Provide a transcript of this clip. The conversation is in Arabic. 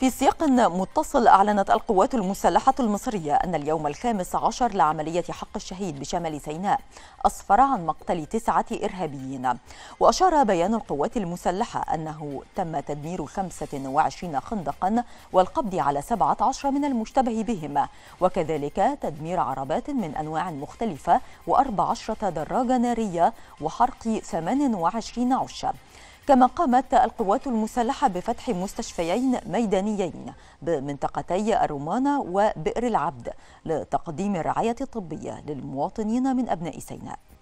في سياق متصل أعلنت القوات المسلحة المصرية أن اليوم الخامس عشر لعملية حق الشهيد بشمال سيناء أسفر عن مقتل تسعة إرهابيين وأشار بيان القوات المسلحة أنه تم تدمير 25 خندقا والقبض على 17 من المشتبه بهم وكذلك تدمير عربات من أنواع مختلفة و14 دراجة نارية وحرق 28 عشاً. كما قامت القوات المسلحة بفتح مستشفيين ميدانيين بمنطقتي الرومانة وبئر العبد لتقديم الرعاية الطبية للمواطنين من أبناء سيناء